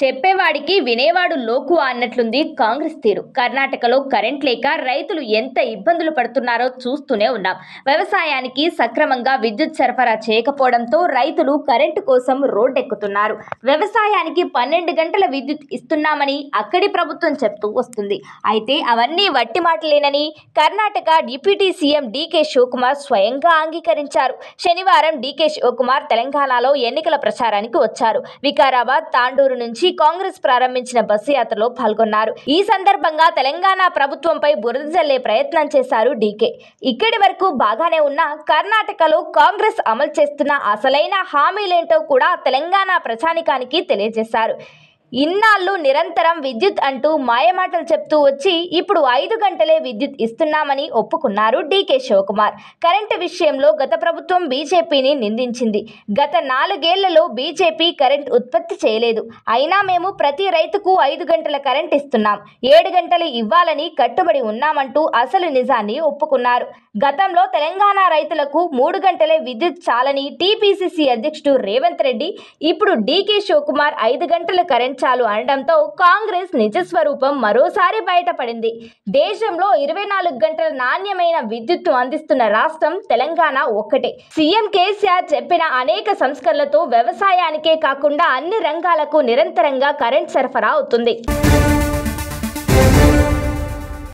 చెప్పేవాడికి వినేవాడు లోకు అన్నట్లుంది కాంగ్రెస్ తీరు కర్ణాటకలో కరెంట్ లేక రైతులు ఎంత ఇబ్బందులు పడుతున్నారో చూస్తూనే ఉన్నాం వ్యవసాయానికి సక్రమంగా విద్యుత్ సరఫరా చేయకపోవడంతో రైతులు కరెంటు కోసం రోడ్డెక్కుతున్నారు వ్యవసాయానికి పన్నెండు గంటల విద్యుత్ ఇస్తున్నామని అక్కడి ప్రభుత్వం చెప్తూ వస్తుంది అయితే అవన్నీ వట్టి మాటలేనని Karnataka deputy CM DK Shivakumar స్వయంగా అంగీకరించారు శనివారం డీకే శివకుమార్ తెలంగాణలో ఎన్నికల ప్రచారానికి వచ్చారు వికారాబాద్ తాండూరు నుంచి నుంచి కాంగ్రెస్ ప్రారంభించిన బస్సు యాత్రలో పాల్గొన్నారు ఈ సందర్భంగా తెలంగాణ ప్రభుత్వంపై బురద జల్లే ప్రయత్నం చేశారు డీకే ఇక్కడి వరకు బాగానే ఉన్న కర్ణాటకలో కాంగ్రెస్ అమలు చేస్తున్న అసలైన హామీలేంటో కూడా తెలంగాణ ప్రజానికానికి తెలియజేశారు ఇన్నాళ్ళు నిరంతరం విద్యుత్ అంటూ మాయమాటలు చెప్తూ వచ్చి ఇప్పుడు ఐదు గంటలే విద్యుత్ ఇస్తున్నామని ఒప్పుకున్నారు డీకే శివకుమార్ కరెంటు విషయంలో గత ప్రభుత్వం బీజేపీని నిందించింది గత నాలుగేళ్లలో బీజేపీ కరెంట్ ఉత్పత్తి చేయలేదు అయినా మేము ప్రతి రైతుకు ఐదు గంటల కరెంట్ ఇస్తున్నాం ఏడు గంటలు ఇవ్వాలని కట్టుబడి ఉన్నామంటూ అసలు నిజాన్ని ఒప్పుకున్నారు గతంలో తెలంగాణ రైతులకు మూడు గంటలే విద్యుత్ చాలని టీపీసీసీ అధ్యక్షుడు రేవంత్ రెడ్డి ఇప్పుడు డీకే శివకుమార్ ఐదు గంటల కరెంట్ చాలు అనడంతో కాంగ్రెస్ నిజస్వరూపం మరోసారి బయటపడింది దేశంలో ఇరవై నాలుగు గంటల నాణ్యమైన విద్యుత్ అందిస్తున్న రాష్ట్రం తెలంగాణ ఒక్కటే సీఎం కేసీఆర్ చెప్పిన అనేక సంస్కరణలతో వ్యవసాయానికే కాకుండా అన్ని రంగాలకు నిరంతరంగా కరెంట్ సరఫరా అవుతుంది